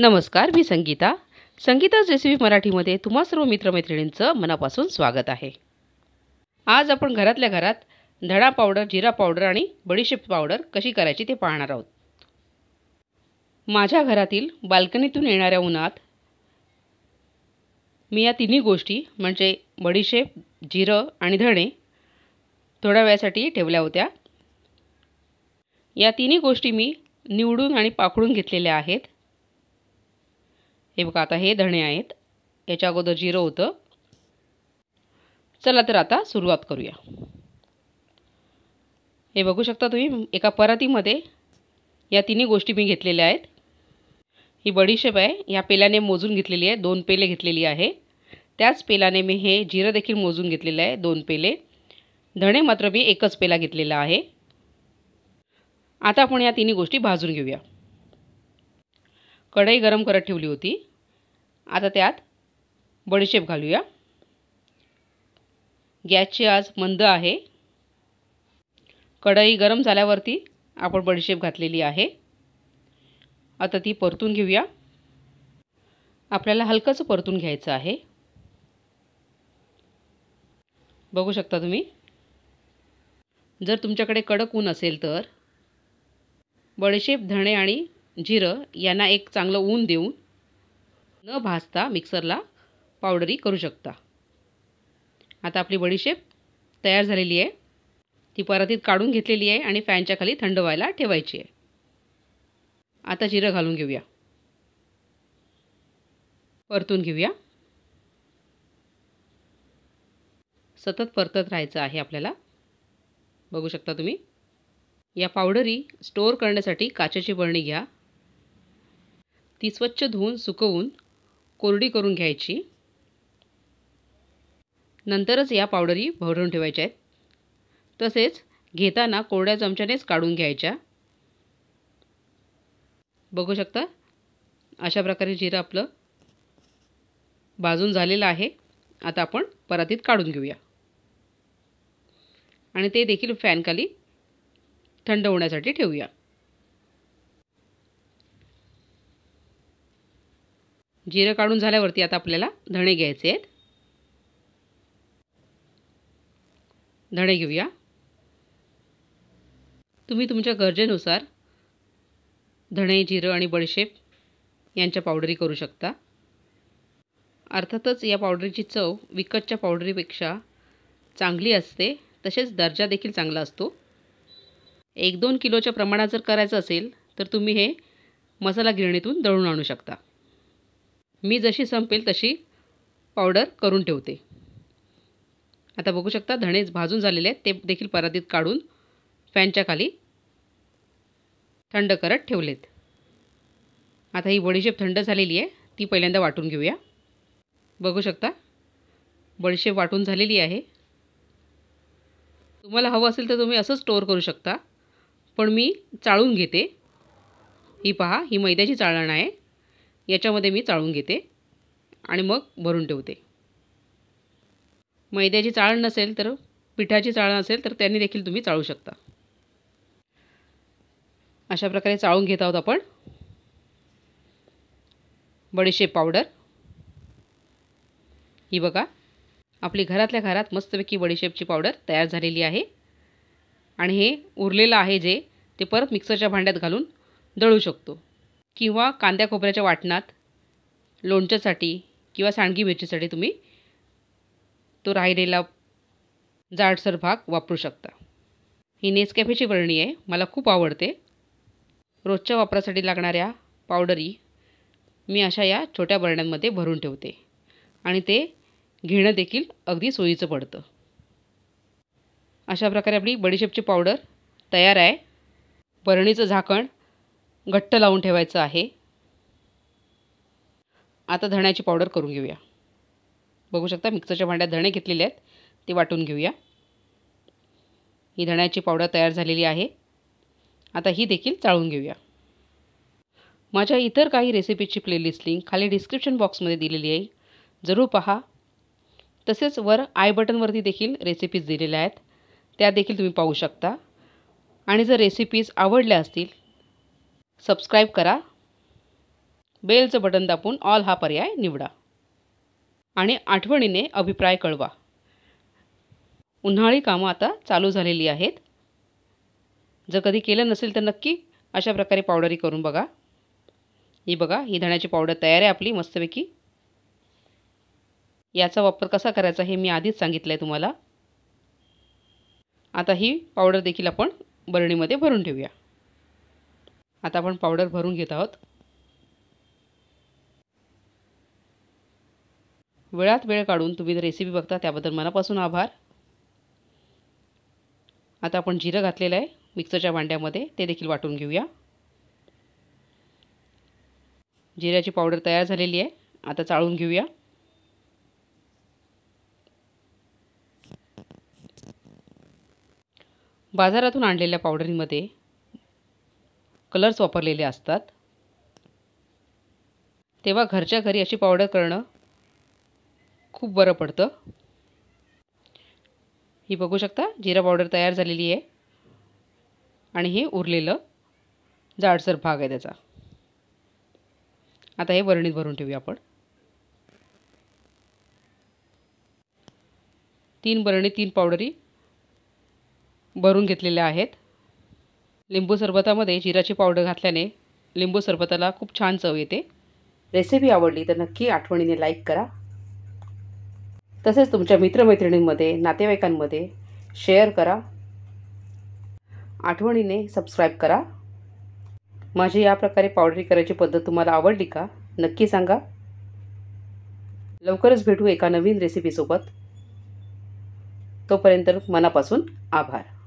नमस्कार मी संगीता संगीता रेसिपी मराठीमध्ये तुम्हा सर्व मित्रमैत्रिणींचं मनापासून स्वागत आहे आज आपण घरातल्या घरात धडा पावडर जिरा पावडर आणि बडीशेप पावडर कशी करायची ते पाहणार आहोत माझ्या घरातील बाल्कनीतून येणाऱ्या उन्हात मी या तिन्ही गोष्टी म्हणजे बडीशेप जिरं आणि धणे थोड्या वेळासाठी ठेवल्या होत्या या तिन्ही गोष्टी मी निवडून आणि पाखडून घेतलेल्या आहेत हे बघा आता हे धणे आहेत याच्या अगोदर जिरं होतं चला तर आता सुरुवात करूया हे बघू शकता तुम्ही एका परातीमध्ये या तिन्ही गोष्टी मी घेतलेल्या आहेत ही बडीशेप आहे या पेल्याने मोजून घेतलेली आहे दोन पेले घेतलेली आहे त्याच पेलाने मी हे जिरं देखील मोजून घेतलेलं आहे दोन पेले धणे मात्र मी एकच पेला घेतलेला आहे आता आपण या तिन्ही गोष्टी भाजून घेऊया कढई गरम करत ठेवली होती आता त्यात बडीशेप घालूया गॅसची आज मंद आहे कढई गरम झाल्यावरती आपण बडीशेप घातलेली आहे आता ती परतून घेऊया आपल्याला हलकंच परतून घ्यायचं आहे बघू शकता तुम्ही जर तुमच्याकडे कडक ऊन असेल तर बडीशेप धणे आणि जिरं यांना एक चांगलं ऊन देऊन न भाजता मिक्सरला पावडरी करू शकता आता आपली बडीशेप तयार झालेली आहे ती परातीत काढून घेतलेली आहे आणि फॅनच्या खाली थंड व्हायला ठेवायची आहे आता जिरं घालून घेऊया परतून घेऊया सतत परतत राहायचं आहे आपल्याला बघू शकता तुम्ही या पावडरी स्टोअर करण्यासाठी काचेची बळणी घ्या ती स्वच्छ धुवून सुकवून कोरडी करून घ्यायची नंतरच या पावडरी भरून ठेवायच्या आहेत तसेच घेताना कोरड्या चमच्यानेच काढून घ्यायच्या बघू शकता अशा प्रकारे जिरं आपलं भाजून झालेलं आहे आता आपण परातीत काढून घेऊया आणि ते देखील फॅनखाली थंड होण्यासाठी ठेवूया जिरं काढून झाल्यावरती आता आपल्याला धणे घ्यायचे आहेत धणे घेऊया तुम्ही तुमच्या गरजेनुसार धणे जिरं आणि बडशेप यांच्या पावडरी करू शकता अर्थातच या पावडरीची चव विकतच्या पावडरीपेक्षा चांगली असते तसेच दर्जा देखील चांगला असतो एक दोन किलोच्या प्रमाणात जर करायचं असेल तर तुम्ही हे मसाला गिरणीतून दळून आणू शकता मी जशी संपेल तशी पावडर करून ठेवते आता बघू शकता धणे भाजून झालेले आहेत ते देखील परातीत काढून फॅनच्या खाली थंड करत ठेवलेत आता ही बडीशेप थंड झालेली आहे ती पहिल्यांदा वाटून घेऊया बघू शकता बडीशेप वाटून झालेली आहे तुम्हाला हवं असेल तर तुम्ही असं स्टोअर करू शकता पण मी चाळून घेते ही पहा ही मैद्याची चाळण आहे याच्यामध्ये मी चाळून घेते आणि मग भरून ठेवते मैद्याची चाळण नसेल तर पिठाची चाळण असेल तर त्यांनी देखील तुम्ही चाळू शकता अशा प्रकारे चाळून घेत आहोत आपण बडीशेप पावडर ही बघा आपली घरातल्या घरात मस्तपैकी बडीशेपची पावडर तयार झालेली आहे आणि हे उरलेलं आहे जे ते परत मिक्सरच्या भांड्यात घालून दळू शकतो किंवा कांद्या खोबऱ्याच्या वाटणात लोणच्यासाठी किंवा सांडगी मिरचीसाठी तुम्ही तो राहिलेला जाडसर भाग वापरू शकता ही नेसकॅफेची बरणी आहे मला खूप आवडते रोजच्या वापरासाठी लागणाऱ्या पावडरी मी अशा या छोट्या बरण्यांमध्ये भरून ठेवते आणि ते घेणं देखील अगदी सोयीचं पडतं अशा प्रकारे आपली बडीशेपची पावडर तयार आहे बरणीचं झाकण घट्ट लावून ठेवायचं आहे आता धण्याची पावडर करून घेऊया बघू शकता मिक्सरच्या भांड्यात धणे घेतलेले आहेत ते वाटून घेऊया ही धण्याची पावडर तयार झालेली आहे आता ही देखील चाळून घेऊया माझ्या इतर काही रेसिपीची प्लेलिस्ट लिंक खाली डिस्क्रिप्शन बॉक्समध्ये दिलेली आहे जरूर पहा तसेच वर आय बटनवरती देखील रेसिपीज दिलेल्या आहेत त्या देखील तुम्ही पाहू शकता आणि जर रेसिपीज आवडल्या असतील सबस्क्राईब करा बेलचं बटन दाबून ऑल हा पर्याय निवडा आणि आठवणीने अभिप्राय कळवा उन्हाळी कामं आता चालू झालेली आहेत जर कधी केलं नसेल तर नक्की अशा प्रकारे पावडरी करून बघा ही बघा ही धण्याची पावडर तयार आहे आपली मस्तपैकी याचा वापर कसा करायचा हे मी आधीच सांगितलं आहे तुम्हाला आता ही पावडर देखील आपण बरणीमध्ये भरून ठेवूया आता आपण पावडर भरून घेत आहोत वेळात वेळ काढून तुम्ही रेसिपी बघता त्याबद्दल मनापासून आभार आता आपण जिरं घातलेलं आहे मिक्सरच्या भांड्यामध्ये ते देखील वाटून घेऊया जिऱ्याची पावडर तयार झालेली आहे आता चाळून घेऊया बाजारातून आणलेल्या पावडरीमध्ये कलर्स वापरलेले असतात तेव्हा घरच्या घरी अशी पावडर करणं खूप बरं पडतं ही बघू शकता जिरा पावडर तयार झालेली आहे आणि हे उरलेलं जाडसर भाग आहे त्याचा आता हे वरणीत भरून ठेवूया आपण तीन बरणी तीन पावडरी भरून घेतलेल्या आहेत लिंबू सरबतामध्ये जिराची पावडर घातल्याने लिंबू सरबताला खूप छान चव येते रेसिपी आवडली तर नक्की आठवणीने लाईक करा तसेच तुमच्या मित्रमैत्रिणींमध्ये नातेवाईकांमध्ये शेअर करा आठवणीने सबस्क्राईब करा माझी या प्रकारे पावडरी करायची पद्धत तुम्हाला आवडली का नक्की सांगा लवकरच भेटू एका नवीन रेसिपीसोबत तोपर्यंत मनापासून आभार